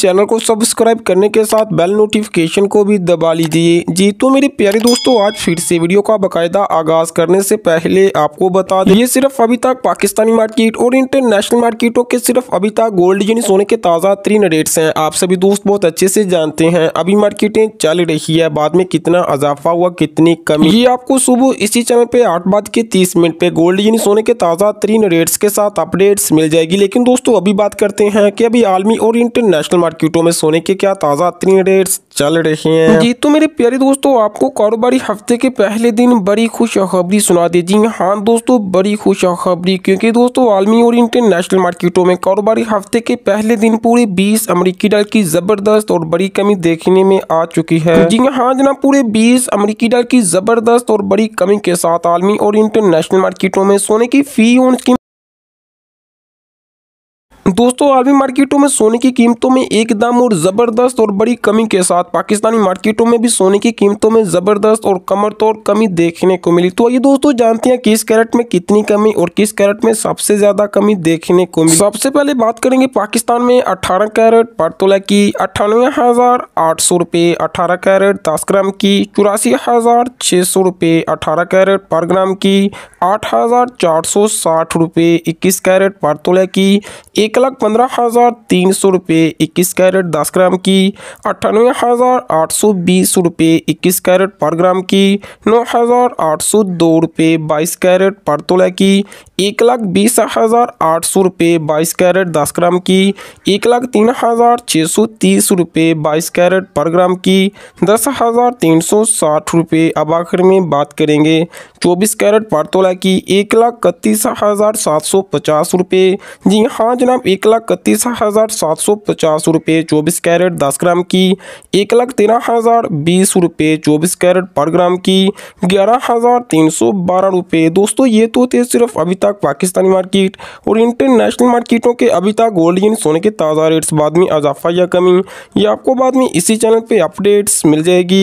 channel को subscribe करने के साथ बेल नोटिफिकेशन को भी दबा लीजिए जी तो मेरे प्यारे दोस्तों आज फिर से वीडियो का बकायदा आगाज करने से पहले आपको बता दें ये सिर्फ अभी तक पाकिस्तानी मार्केट और इंटरनेशनल मार्केटों के सिर्फ अभी तक गोल्ड यानी सोने के ताज़ा तीन रेट्स हैं आप सभी दोस्त बहुत अच्छे से जानते हैं अभी मार्केटें चल रही है बाद में कितना इजाफा हुआ कितनी कमी ये आपको सुबह इसी चैनल पे आठ बज के तीस मिनट पे गोल्ड यानी सोने के ताज़ा तीन रेट्स के साथ अपडेट्स मिल जाएगी लेकिन दोस्तों अभी बात करते हैं कि अभी आलमी और इंटरनेशनल मार्केटों में सोने के क्या ताज़ा रेट्स चल रहे हैं जी तो मेरे प्यारे दोस्तों आपको कारोबारी हफ्ते के पहले दिन बड़ी खुशखबरी सुना दी जी हाँ दोस्तों बड़ी खुशखबरी क्योंकि दोस्तों आलमी और इंटरनेशनल मार्केटों में कारोबारी हफ्ते के पहले दिन पूरे बीस अमरीकी डाल की जबरदस्त और बड़ी कमी देखने में आ चुकी है जी हाँ जना पूरे बीस अमरीकी डाल की जबरदस्त और बड़ी कमी के साथ आलमी और इंटरनेशनल मार्केटों में सोने की फी और दोस्तों हाल मार्केटों में सोने की कीमतों में एकदम और ज़बरदस्त और बड़ी कमी के साथ पाकिस्तानी मार्केटों में भी सोने की कीमतों में ज़बरदस्त और कमर तोड़ कमी देखने को मिली तो ये दोस्तों जानते हैं किस कैरेट में कितनी कमी और किस कैरेट में सबसे ज़्यादा कमी देखने को मिली सबसे पहले बात करेंगे पाकिस्तान में अठारह कैरेट परतोला की अट्ठानवे हज़ार आठ सौ रुपये अठारह कैरेट दस ग्राम की चौरासी हज़ार छह सौ रुपये अठारह कैरेट पर ग्राम की आठ हज़ार चार सौ साठ रुपये इक्कीस कैरेट परतोला की एक लाख पंद्रह हज़ार तीन सौ रुपये इक्कीस कैरेट दस ग्राम की अट्ठानवे हज़ार आठ सौ बीस रुपये इक्कीस कैरेट पर ग्राम की नौ हज़ार आठ सौ दो रुपये बाईस कैरेट पर तोला की एक लाख बीस हज़ार आठ सौ रुपये बाईस कैरेट दस ग्राम की एक लाख तीन हज़ार छः सौ तीस रुपये बाईस कैरेट पर ग्राम की दस हज़ार तीन सौ साठ रुपये अब आखिर में बात करेंगे चौबीस कैरेट पर तोला की एक लाख इकतीस हज़ार सात सौ पचास रुपये जी हाँ जनाब एक लाख इकतीस हज़ार सात सौ पचास रुपये चौबीस कैरेट दस ग्राम की एक लाख तेरह हज़ार बीस रुपये चौबीस कैरेट पर ग्राम की ग्यारह हज़ार तीन सौ बारह रुपये दोस्तों ये तो थे सिर्फ अभी तक तक पाकिस्तानी मार्केट और इंटरनेशनल मार्केटों के अभी तक गोल्ड इन सोने के ताज़ा रेट्स बाद में इजाफा या कमी ये आपको बाद में इसी चैनल पर अपडेट्स मिल जाएगी